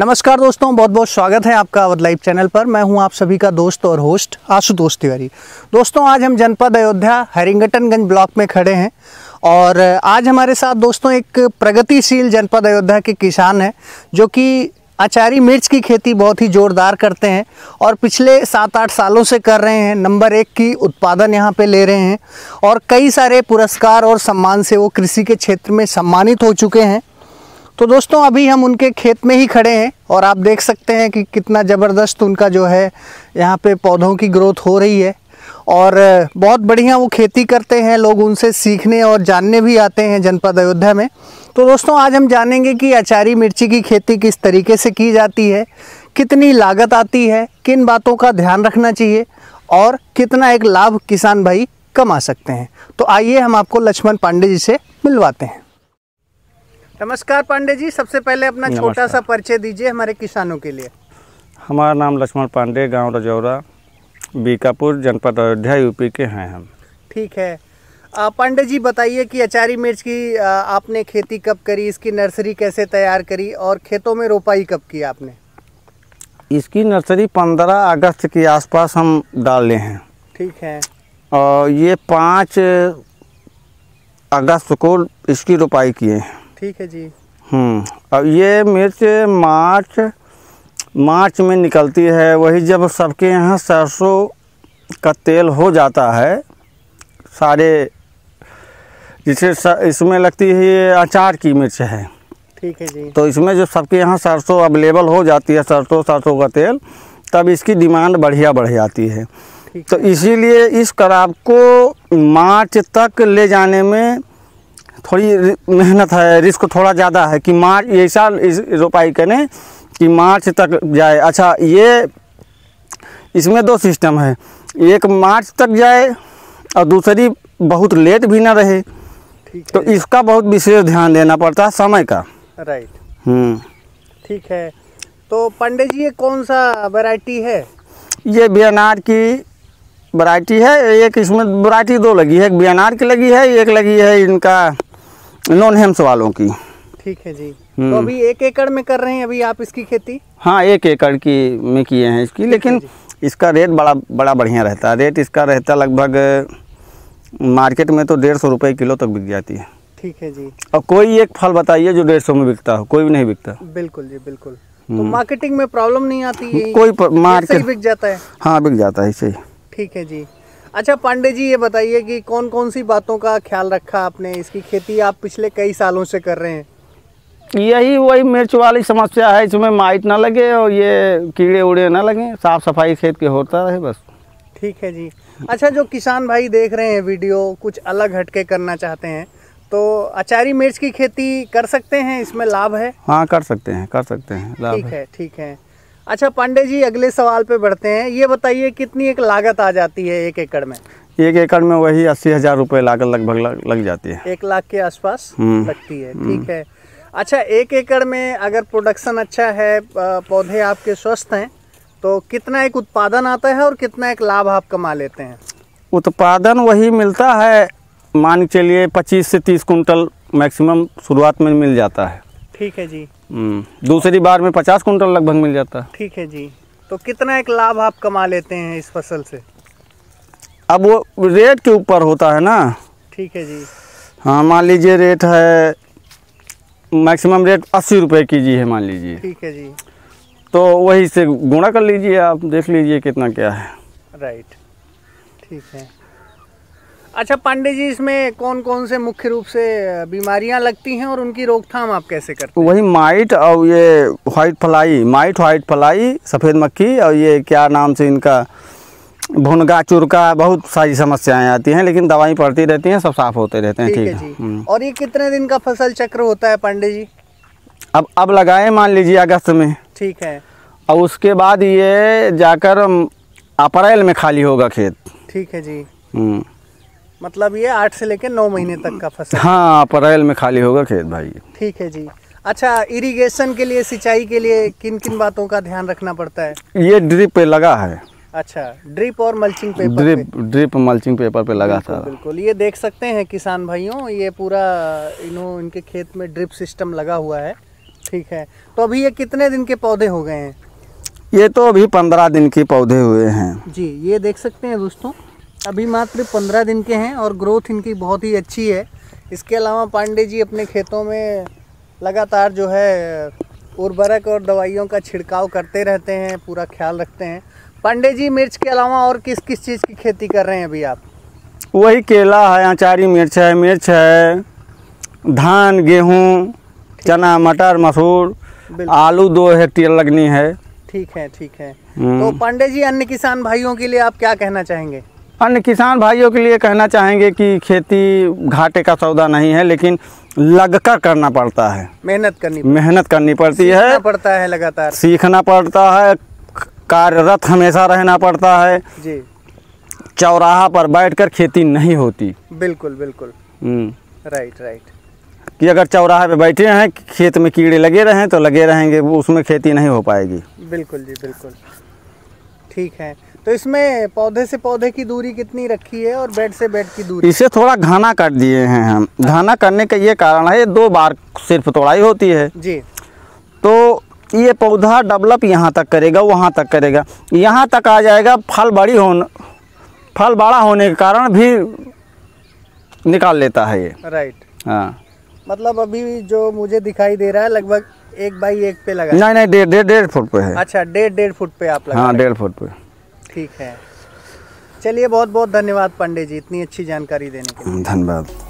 नमस्कार दोस्तों बहुत बहुत स्वागत है आपका अवध लाइव चैनल पर मैं हूं आप सभी का दोस्त और होस्ट आशुतोष तिवारी दोस्तों आज हम जनपद अयोध्या हरिंगटनगंज ब्लॉक में खड़े हैं और आज हमारे साथ दोस्तों एक प्रगतिशील जनपद अयोध्या के किसान हैं जो कि आचारी मिर्च की खेती बहुत ही ज़ोरदार करते हैं और पिछले सात आठ सालों से कर रहे हैं नंबर एक की उत्पादन यहाँ पे ले रहे हैं और कई सारे पुरस्कार और सम्मान से वो कृषि के क्षेत्र में सम्मानित हो चुके हैं तो दोस्तों अभी हम उनके खेत में ही खड़े हैं और आप देख सकते हैं कि कितना ज़बरदस्त उनका जो है यहाँ पे पौधों की ग्रोथ हो रही है और बहुत बढ़िया वो खेती करते हैं लोग उनसे सीखने और जानने भी आते हैं जनपद अयोध्या में तो दोस्तों आज हम जानेंगे कि अचारी मिर्ची की खेती किस तरीके से की जाती है कितनी लागत आती है किन बातों का ध्यान रखना चाहिए और कितना एक लाभ किसान भाई कमा सकते हैं तो आइए हम आपको लक्ष्मण पांडे जी से मिलवाते हैं नमस्कार पांडे जी सबसे पहले अपना छोटा सा परिचय दीजिए हमारे किसानों के लिए हमारा नाम लक्ष्मण पांडे गांव रजौरा बीकापुर जनपद अयोध्या यूपी के हैं हम ठीक है पांडे जी बताइए कि अचारी मिर्च की आपने खेती कब करी इसकी नर्सरी कैसे तैयार करी और खेतों में रोपाई कब की आपने इसकी नर्सरी 15 अगस्त के आसपास हम डाले हैं ठीक है और ये पाँच अगस्त को इसकी रोपाई किए हैं ठीक है जी हम्म, अब ये मिर्च मार्च मार्च में निकलती है वही जब सबके यहाँ सरसों का तेल हो जाता है सारे जिसे इसमें लगती है ये अचार की मिर्च है ठीक है जी तो इसमें जो सबके यहाँ सरसों अवेलेबल हो जाती है सरसों सरसों का तेल तब इसकी डिमांड बढ़िया बढ़ जाती है तो इसीलिए इस शराब को मार्च तक ले जाने में थोड़ी मेहनत है रिस्क थोड़ा ज़्यादा है कि मार्च ऐसा रोपाई करें कि मार्च तक जाए अच्छा ये इसमें दो सिस्टम है एक मार्च तक जाए और दूसरी बहुत लेट भी ना रहे तो इसका बहुत विशेष ध्यान देना पड़ता है समय का राइट हम्म ठीक है तो पंडित जी ये कौन सा वैरायटी है ये बियनार की वैरायटी है एक इसमें वैरायटी दो लगी है एक बियनार की लगी है एक लगी है इनका नॉन हेम्स वालों की ठीक है जी तो हम्म। अभी एक एकड़ में कर रहे हैं अभी आप इसकी खेती हाँ एक एकड़ की में किए हैं इसकी लेकिन इसका रेट बड़ा बड़ा बढ़िया रहता है रेट इसका रहता लगभग मार्केट में तो डेढ़ सौ रुपये किलो तक बिक जाती है ठीक है जी और कोई एक फल बताइए जो डेढ़ सौ में बिकता हो कोई भी नहीं बिकता बिल्कुल जी बिल्कुल तो मार्केटिंग हम्म। में प्रॉब्लम नहीं आती है कोई मार्केट बिक जाता है हाँ बिक जाता है इसे ठीक है जी अच्छा पांडे जी ये बताइए कि कौन कौन सी बातों का ख्याल रखा आपने इसकी खेती आप पिछले कई सालों से कर रहे हैं यही वही मिर्च वाली समस्या है इसमें माइट ना लगे और ये कीड़े उड़े ना लगे साफ़ सफाई खेत के होता रहे बस ठीक है जी अच्छा जो किसान भाई देख रहे हैं वीडियो कुछ अलग हटके करना चाहते हैं तो अचारी मिर्च की खेती कर सकते हैं इसमें लाभ है हाँ कर सकते हैं कर सकते हैं लाभ ठीक है ठीक है अच्छा पांडे जी अगले सवाल पे बढ़ते हैं ये बताइए कितनी एक लागत आ जाती है एक एकड़ में एक एकड़ में वही अस्सी हजार रुपये लागत लगभग लग, लग जाती है एक लाख के आसपास हम्म। लगती है हम्म। ठीक है अच्छा एक एकड़ में अगर प्रोडक्शन अच्छा है पौधे आपके स्वस्थ हैं तो कितना एक उत्पादन आता है और कितना एक लाभ आप कमा लेते हैं उत्पादन वही मिलता है मान के चलिए 25 से 30 कुंटल मैक्सिमम शुरुआत में मिल जाता है ठीक है जी हम्म, दूसरी बार में पचास कुंटल लगभग मिल जाता ठीक है जी तो कितना एक लाभ आप कमा लेते हैं इस फसल से अब वो रेट के ऊपर होता है ना ठीक है जी हाँ मान लीजिए रेट है मैक्सिमम रेट अस्सी रुपये के जी है मान लीजिए ठीक है जी तो वही से गुणा कर लीजिए आप देख लीजिए कितना क्या है राइट ठीक है अच्छा पांडे जी इसमें कौन कौन से मुख्य रूप से बीमारियां लगती हैं और उनकी रोकथाम आप कैसे करते हैं वही माइट और ये white fly mite white fly सफ़ेद मक्खी और ये क्या नाम से इनका भुनका चुरका बहुत सारी समस्याएं आती हैं लेकिन दवाई पड़ती रहती हैं सब साफ होते रहते हैं ठीक है, हम्म। और ये कितने दिन का फसल चक्र होता है पांडे जी अब अब लगाए मान लीजिए अगस्त में ठीक है और उसके बाद ये जाकर अप्रैल में खाली होगा खेत ठीक है जी हम्म। मतलब ये आठ से लेकर नौ महीने तक का फसल हाँ अप्रैल में खाली होगा खेत भाई ठीक है जी अच्छा इरिगेशन के लिए सिंचाई के लिए किन किन बातों का ध्यान रखना पड़ता है ये ड्रिप पे लगा है अच्छा ड्रिप और मल्चिंग पेपर ड्रिप पे। ड्रिप मल्चिंग पेपर पे लगा था बिल्कुल ये देख सकते हैं किसान भाइयों ये पूरा इनो इनके खेत में ड्रिप सिस्टम लगा हुआ है ठीक है तो अभी ये कितने दिन के पौधे हो गए हैं ये तो अभी पंद्रह दिन के पौधे हुए हैं जी ये देख सकते हैं दोस्तों अभी मात्र पंद्रह दिन के हैं और ग्रोथ इनकी बहुत ही अच्छी है इसके अलावा पांडे जी अपने खेतों में लगातार जो है उर्वरक और दवाइयों का छिड़काव करते रहते हैं पूरा ख्याल रखते हैं पांडे जी मिर्च के अलावा और किस किस चीज़ की खेती कर रहे हैं अभी आप वही केला है अचारी मिर्च है मिर्च है धान गेहूँ चना मटर मसूर आलू दो हेक्टेयर लगनी है ठीक है ठीक है हम्म। तो पांडे जी अन्य किसान भाइयों के लिए आप क्या कहना चाहेंगे अन्य किसान भाइयों के लिए कहना चाहेंगे कि खेती घाटे का सौदा नहीं है लेकिन लगकर करना पड़ता है मेहनत करनी मेहनत करनी पड़ती है पड़ता है लगातार सीखना पड़ता है कार्यरत हमेशा रहना पड़ता है जी चौराहा पर बैठकर खेती नहीं होती बिल्कुल बिल्कुल राइट हम्म। राइट कि अगर चौराहे पे बैठे हैं खेत में कीड़े लगे रहें तो लगे रहेंगे उसमें खेती नहीं हो पाएगी बिल्कुल जी बिल्कुल ठीक है तो इसमें पौधे से पौधे की दूरी कितनी रखी है और बेड से बेड की दूरी इसे थोड़ा घाना कर दिए हैं हम घाना करने का ये कारण है ये दो बार सिर्फ तोड़ाई होती है जी तो ये पौधा डेवलप यहाँ तक करेगा वहाँ तक करेगा यहाँ तक आ जाएगा फल बड़ी होने फल बड़ा होने के कारण भी निकाल लेता है ये राइट हाँ मतलब अभी जो मुझे दिखाई दे रहा है लगभग एक बाई एक पे लगा नहीं नहीं डेढ़ डेढ़ फुट पे है अच्छा डेढ़ डेढ़ फुट पे आप लगा हाँ डेढ़ फुट पे ठीक है चलिए बहुत बहुत धन्यवाद पंडे जी इतनी अच्छी जानकारी देने के लिए धन्यवाद